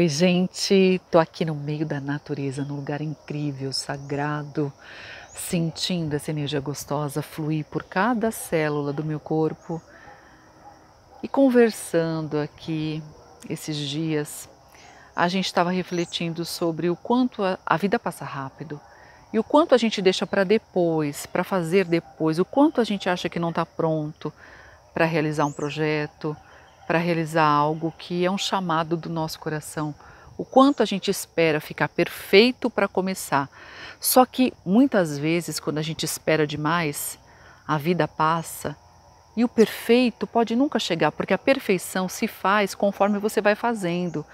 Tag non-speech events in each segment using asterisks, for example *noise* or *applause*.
Oi, gente, tô aqui no meio da natureza, num lugar incrível, sagrado, sentindo essa energia gostosa fluir por cada célula do meu corpo e conversando aqui esses dias. A gente estava refletindo sobre o quanto a, a vida passa rápido e o quanto a gente deixa para depois, para fazer depois, o quanto a gente acha que não está pronto para realizar um projeto para realizar algo que é um chamado do nosso coração. O quanto a gente espera ficar perfeito para começar. Só que muitas vezes, quando a gente espera demais, a vida passa e o perfeito pode nunca chegar, porque a perfeição se faz conforme você vai fazendo.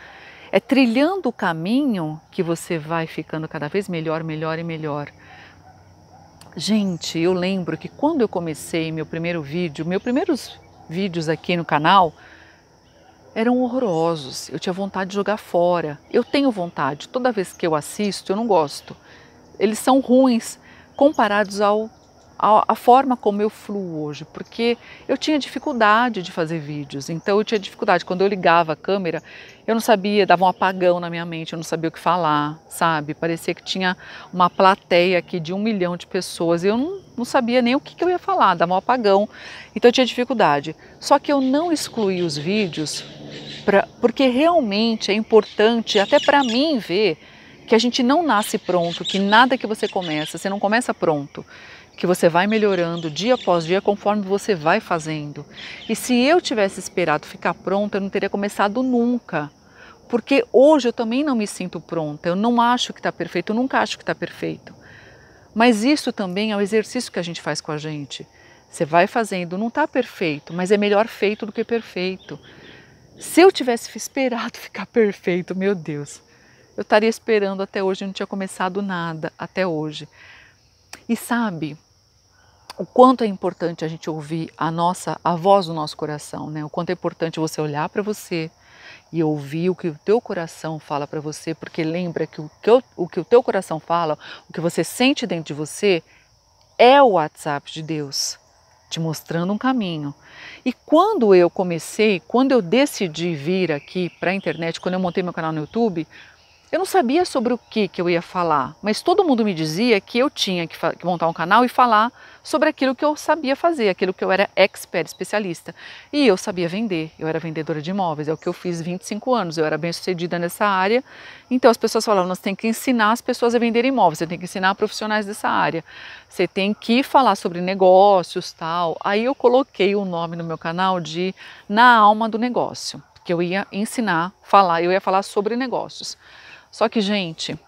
É trilhando o caminho que você vai ficando cada vez melhor, melhor e melhor. Gente, eu lembro que quando eu comecei meu primeiro vídeo, meus primeiros vídeos aqui no canal, eram horrorosos. Eu tinha vontade de jogar fora. Eu tenho vontade. Toda vez que eu assisto, eu não gosto. Eles são ruins comparados ao a, forma como eu fluo hoje, porque eu tinha dificuldade de fazer vídeos, então eu tinha dificuldade. Quando eu ligava a câmera, eu não sabia, dava um apagão na minha mente, eu não sabia o que falar, sabe? Parecia que tinha uma plateia aqui de um milhão de pessoas e eu não, não sabia nem o que, que eu ia falar, dava um apagão, então eu tinha dificuldade. Só que eu não excluí os vídeos pra, porque realmente é importante, até para mim, ver que a gente não nasce pronto, que nada que você começa, você não começa pronto, que você vai melhorando dia após dia conforme você vai fazendo. E se eu tivesse esperado ficar pronta, eu não teria começado nunca. Porque hoje eu também não me sinto pronta, eu não acho que está perfeito, eu nunca acho que está perfeito. Mas isso também é o um exercício que a gente faz com a gente. Você vai fazendo, não está perfeito, mas é melhor feito do que perfeito. Se eu tivesse esperado *laughs* ficar perfeito, meu Deus, eu estaria esperando até hoje, eu não tinha começado nada até hoje. E sabe o quanto é importante a gente ouvir a nossa a voz do nosso coração, né? O quanto é importante você olhar para você e ouvir o que o teu coração fala para você, porque lembra que o que, o, o que o teu coração fala, o que você sente dentro de você é o WhatsApp de Deus te mostrando um caminho. E quando eu comecei, quando eu decidi vir aqui para a internet, quando eu montei meu canal no YouTube, eu não sabia sobre o que, que eu ia falar, mas todo mundo me dizia que eu tinha que, que montar um canal e falar sobre aquilo que eu sabia fazer, aquilo que eu era expert, especialista. E eu sabia vender, eu era vendedora de imóveis, é o que eu fiz 25 anos, eu era bem sucedida nessa área. Então as pessoas falavam, nós temos que ensinar as pessoas a venderem imóveis, você tem que ensinar profissionais dessa área, você tem que falar sobre negócios, tal. Aí eu coloquei o nome no meu canal de Na Alma do Negócio, que eu ia ensinar, falar, eu ia falar sobre negócios. Só que, gente,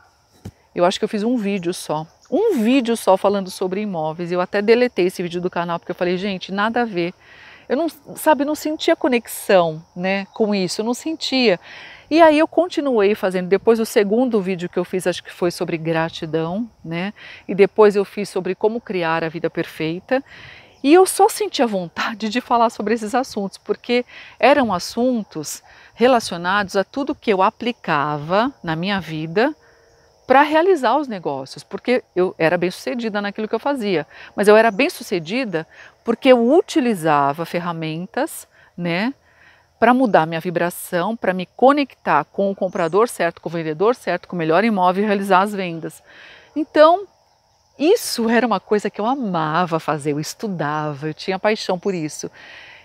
eu acho que eu fiz um vídeo só um vídeo só falando sobre imóveis. Eu até deletei esse vídeo do canal porque eu falei, gente, nada a ver. Eu não, sabe, não sentia conexão, né, com isso, eu não sentia. E aí eu continuei fazendo. Depois o segundo vídeo que eu fiz, acho que foi sobre gratidão, né? E depois eu fiz sobre como criar a vida perfeita. E eu só sentia vontade de falar sobre esses assuntos, porque eram assuntos relacionados a tudo que eu aplicava na minha vida para realizar os negócios, porque eu era bem sucedida naquilo que eu fazia. Mas eu era bem sucedida porque eu utilizava ferramentas, né, para mudar minha vibração, para me conectar com o comprador certo, com o vendedor certo, com o melhor imóvel e realizar as vendas. Então, isso era uma coisa que eu amava fazer, eu estudava, eu tinha paixão por isso.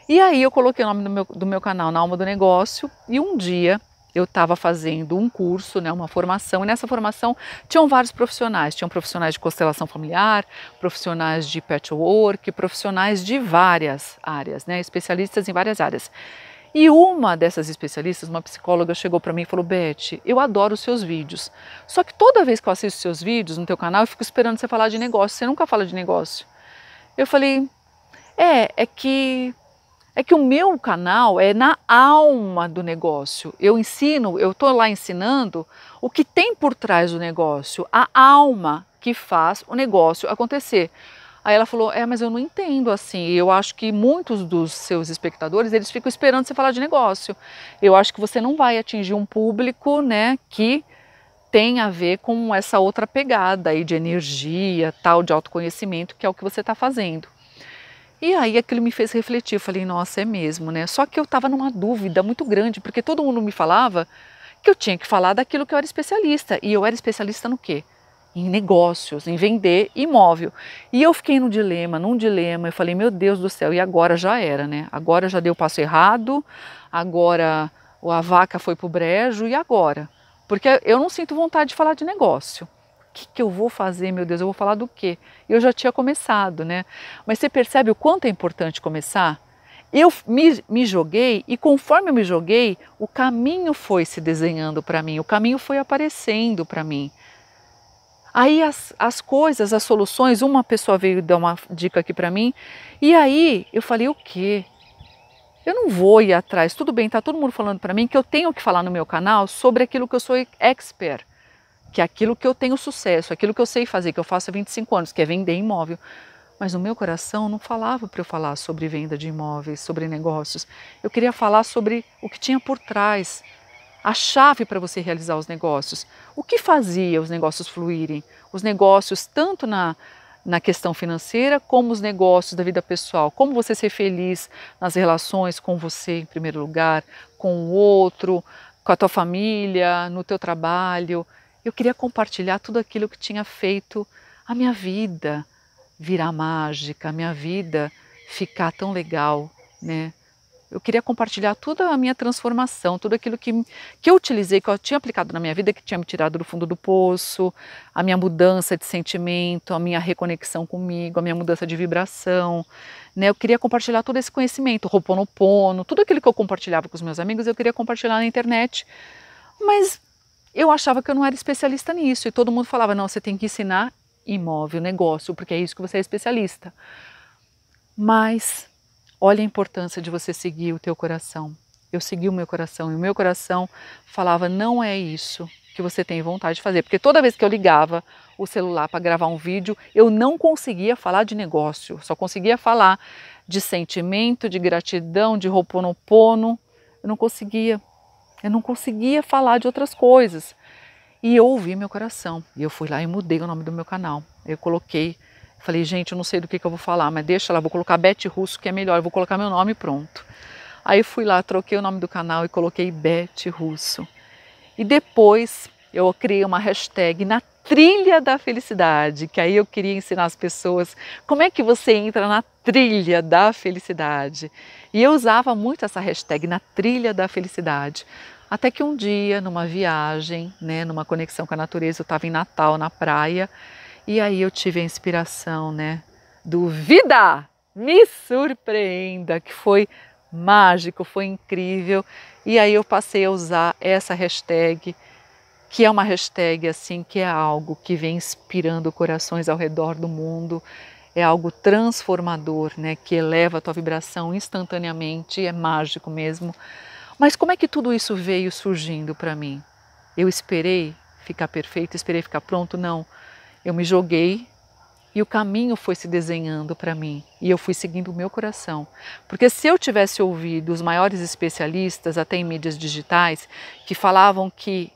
E aí eu coloquei o nome do meu, do meu canal na Alma do Negócio e um dia eu estava fazendo um curso, né, uma formação, e nessa formação tinham vários profissionais. Tinham profissionais de constelação familiar, profissionais de patchwork, profissionais de várias áreas, né, especialistas em várias áreas. E uma dessas especialistas, uma psicóloga, chegou para mim e falou: Beth, eu adoro os seus vídeos. Só que toda vez que eu assisto seus vídeos no teu canal, eu fico esperando você falar de negócio. Você nunca fala de negócio. Eu falei: É, é que é que o meu canal é na alma do negócio. Eu ensino, eu estou lá ensinando o que tem por trás do negócio, a alma que faz o negócio acontecer. Aí ela falou: "É, mas eu não entendo assim. Eu acho que muitos dos seus espectadores, eles ficam esperando você falar de negócio. Eu acho que você não vai atingir um público, né, que tem a ver com essa outra pegada aí de energia, tal de autoconhecimento, que é o que você está fazendo. E aí aquilo me fez refletir, eu falei, nossa, é mesmo, né? Só que eu estava numa dúvida muito grande, porque todo mundo me falava que eu tinha que falar daquilo que eu era especialista. E eu era especialista no quê? Em negócios, em vender imóvel. E eu fiquei num dilema, num dilema. Eu falei, meu Deus do céu, e agora já era, né? Agora já deu o passo errado, agora a vaca foi pro brejo, e agora? Porque eu não sinto vontade de falar de negócio que, que eu vou fazer, meu Deus? Eu vou falar do quê? Eu já tinha começado, né? Mas você percebe o quanto é importante começar? Eu me, me joguei e conforme eu me joguei, o caminho foi se desenhando para mim, o caminho foi aparecendo para mim. Aí as, as coisas, as soluções, uma pessoa veio dar uma dica aqui para mim, e aí eu falei: o quê? Eu não vou ir atrás. Tudo bem, tá todo mundo falando para mim que eu tenho que falar no meu canal sobre aquilo que eu sou expert que aquilo que eu tenho sucesso, aquilo que eu sei fazer, que eu faço há 25 anos, que é vender imóvel, mas no meu coração não falava para eu falar sobre venda de imóveis, sobre negócios. Eu queria falar sobre o que tinha por trás, a chave para você realizar os negócios. O que fazia os negócios fluírem? Os negócios, tanto na, na questão financeira, como os negócios da vida pessoal. Como você ser feliz nas relações com você, em primeiro lugar, com o outro, com a tua família, no teu trabalho. Eu queria compartilhar tudo aquilo que tinha feito a minha vida virar mágica, a minha vida ficar tão legal, né? Eu queria compartilhar toda a minha transformação, tudo aquilo que, que eu utilizei, que eu tinha aplicado na minha vida, que tinha me tirado do fundo do poço, a minha mudança de sentimento, a minha reconexão comigo, a minha mudança de vibração. Né? Eu queria compartilhar todo esse conhecimento, pono, tudo aquilo que eu compartilhava com os meus amigos, eu queria compartilhar na internet. Mas eu achava que eu não era especialista nisso e todo mundo falava: não, você tem que ensinar imóvel, negócio, porque é isso que você é especialista. Mas olha a importância de você seguir o teu coração. Eu segui o meu coração e o meu coração falava: não é isso que você tem vontade de fazer, porque toda vez que eu ligava o celular para gravar um vídeo, eu não conseguia falar de negócio, só conseguia falar de sentimento, de gratidão, de pono Eu não conseguia, eu não conseguia falar de outras coisas. E eu ouvi meu coração. E eu fui lá e mudei o nome do meu canal. Eu coloquei, falei, gente, eu não sei do que, que eu vou falar, mas deixa lá, vou colocar Bete Russo, que é melhor, eu vou colocar meu nome e pronto. Aí fui lá, troquei o nome do canal e coloquei Bete Russo. E depois eu criei uma hashtag na trilha da felicidade, que aí eu queria ensinar as pessoas como é que você entra na trilha da felicidade. E eu usava muito essa hashtag na trilha da felicidade. Até que um dia, numa viagem, né, numa conexão com a natureza, eu estava em Natal, na praia, e aí eu tive a inspiração, né, do Vida! Me surpreenda, que foi mágico, foi incrível. E aí eu passei a usar essa hashtag, que é uma hashtag assim, que é algo que vem inspirando corações ao redor do mundo é algo transformador, né, que eleva a tua vibração instantaneamente, é mágico mesmo. Mas como é que tudo isso veio surgindo para mim? Eu esperei ficar perfeito, esperei ficar pronto? Não. Eu me joguei e o caminho foi se desenhando para mim e eu fui seguindo o meu coração. Porque se eu tivesse ouvido os maiores especialistas, até em mídias digitais, que falavam que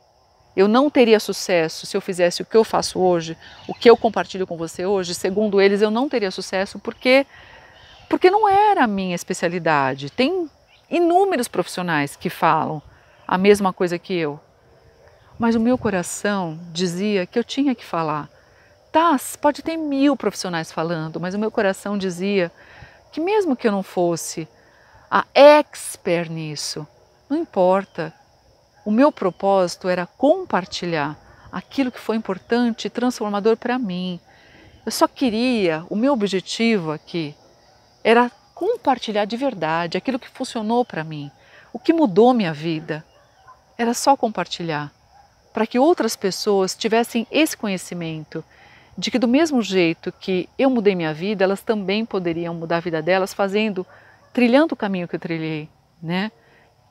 eu não teria sucesso se eu fizesse o que eu faço hoje, o que eu compartilho com você hoje. Segundo eles, eu não teria sucesso porque porque não era a minha especialidade. Tem inúmeros profissionais que falam a mesma coisa que eu. Mas o meu coração dizia que eu tinha que falar. Tá, pode ter mil profissionais falando, mas o meu coração dizia que mesmo que eu não fosse a expert nisso, não importa, o meu propósito era compartilhar aquilo que foi importante e transformador para mim. Eu só queria, o meu objetivo aqui era compartilhar de verdade aquilo que funcionou para mim, o que mudou minha vida. Era só compartilhar, para que outras pessoas tivessem esse conhecimento de que, do mesmo jeito que eu mudei minha vida, elas também poderiam mudar a vida delas fazendo, trilhando o caminho que eu trilhei, né?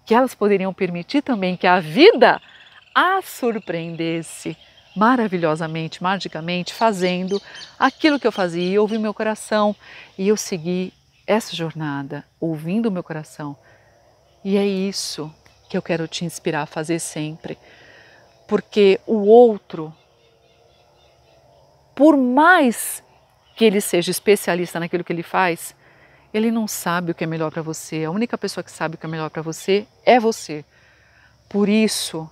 que elas poderiam permitir também que a vida as surpreendesse maravilhosamente, magicamente, fazendo aquilo que eu fazia. e ouvi meu coração e eu segui essa jornada, ouvindo o meu coração. E é isso que eu quero te inspirar a fazer sempre. Porque o outro, por mais que ele seja especialista naquilo que ele faz, ele não sabe o que é melhor para você. A única pessoa que sabe o que é melhor para você é você. Por isso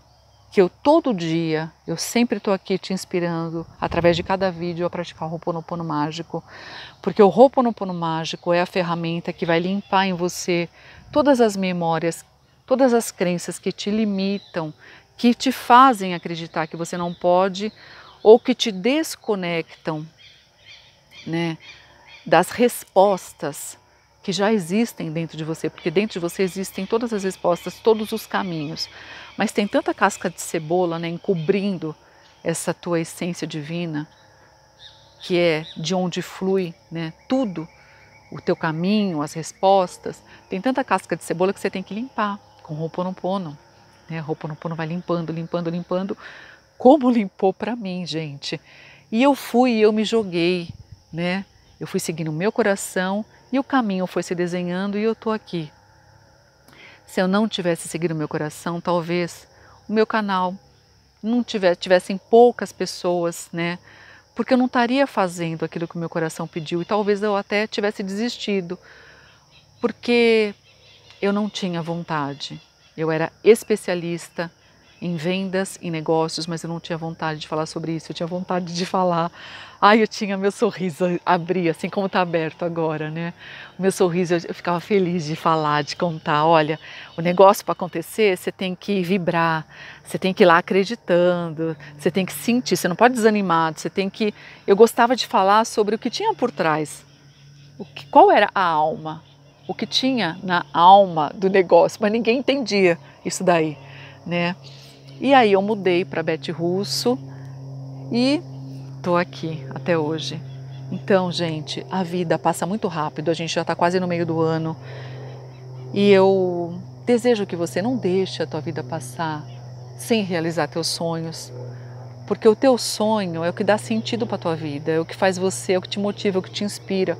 que eu todo dia, eu sempre estou aqui te inspirando através de cada vídeo a praticar o Ho'oponopono mágico, porque o Ho'oponopono mágico é a ferramenta que vai limpar em você todas as memórias, todas as crenças que te limitam, que te fazem acreditar que você não pode ou que te desconectam, né, das respostas que já existem dentro de você, porque dentro de você existem todas as respostas, todos os caminhos. Mas tem tanta casca de cebola, né, encobrindo essa tua essência divina, que é de onde flui, né, tudo, o teu caminho, as respostas. Tem tanta casca de cebola que você tem que limpar com roupa no pono, né? pono vai limpando, limpando, limpando. Como limpou para mim, gente? E eu fui, eu me joguei, né? Eu fui seguindo o meu coração e o caminho foi se desenhando e eu estou aqui. Se eu não tivesse seguido meu coração, talvez o meu canal não tivesse, tivessem poucas pessoas, né? Porque eu não estaria fazendo aquilo que o meu coração pediu e talvez eu até tivesse desistido, porque eu não tinha vontade. Eu era especialista em vendas, em negócios, mas eu não tinha vontade de falar sobre isso. Eu tinha vontade de falar. Ai, eu tinha meu sorriso abrir, assim como está aberto agora, né? O meu sorriso, eu ficava feliz de falar, de contar. Olha, o negócio para acontecer, você tem que vibrar, você tem que ir lá acreditando, você tem que sentir, você não pode desanimar, você tem que. Eu gostava de falar sobre o que tinha por trás. O que, qual era a alma? O que tinha na alma do negócio, mas ninguém entendia isso daí, né? E aí eu mudei para Bete Russo e tô aqui até hoje. Então, gente, a vida passa muito rápido, a gente já está quase no meio do ano. E eu desejo que você não deixe a tua vida passar sem realizar teus sonhos, porque o teu sonho é o que dá sentido para a tua vida, é o que faz você, é o que te motiva, é o que te inspira.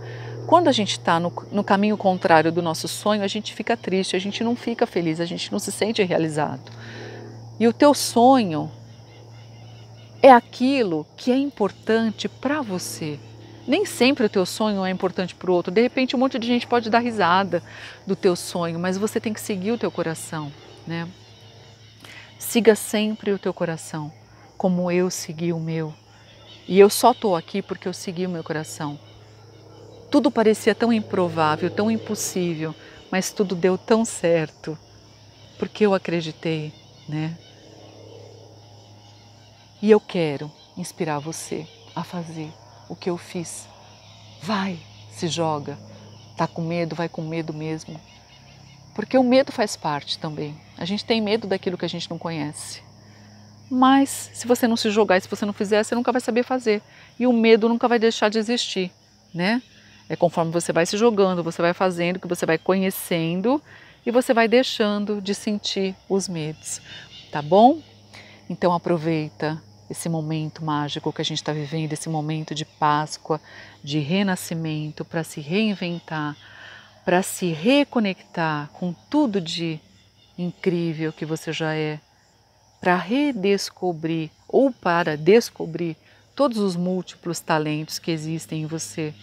Quando a gente está no, no, caminho contrário do nosso sonho, a gente fica triste, a gente não fica feliz, a gente não se sente realizado. E o teu sonho é aquilo que é importante para você. Nem sempre o teu sonho é importante para o outro. De repente, um monte de gente pode dar risada do teu sonho, mas você tem que seguir o teu coração, né? Siga sempre o teu coração, como eu segui o meu. E eu só estou aqui porque eu segui o meu coração. Tudo parecia tão improvável, tão impossível, mas tudo deu tão certo, porque eu acreditei, né? E eu quero inspirar você a fazer o que eu fiz. Vai, se joga. Tá com medo, vai com medo mesmo. Porque o medo faz parte também. A gente tem medo daquilo que a gente não conhece. Mas se você não se jogar, se você não fizer, você nunca vai saber fazer. E o medo nunca vai deixar de existir, né? É conforme você vai se jogando, você vai fazendo, que você vai conhecendo e você vai deixando de sentir os medos, tá bom? Então aproveita esse momento mágico que a gente está vivendo, esse momento de Páscoa, de renascimento, para se reinventar, para se reconectar com tudo de incrível que você já é, para redescobrir ou para descobrir todos os múltiplos talentos que existem em você.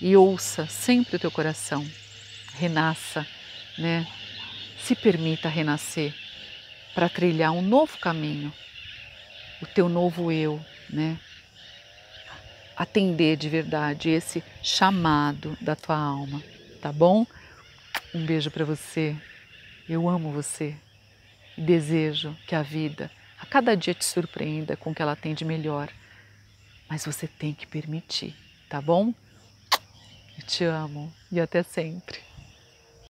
E ouça sempre o teu coração, renasça, né? Se permita renascer para trilhar um novo caminho, o teu novo eu, né? Atender de verdade esse chamado da tua alma, tá bom? Um beijo para você. Eu amo você e desejo que a vida a cada dia te surpreenda com o que ela tem de melhor. Mas você tem que permitir, tá bom? Eu te amo e até sempre.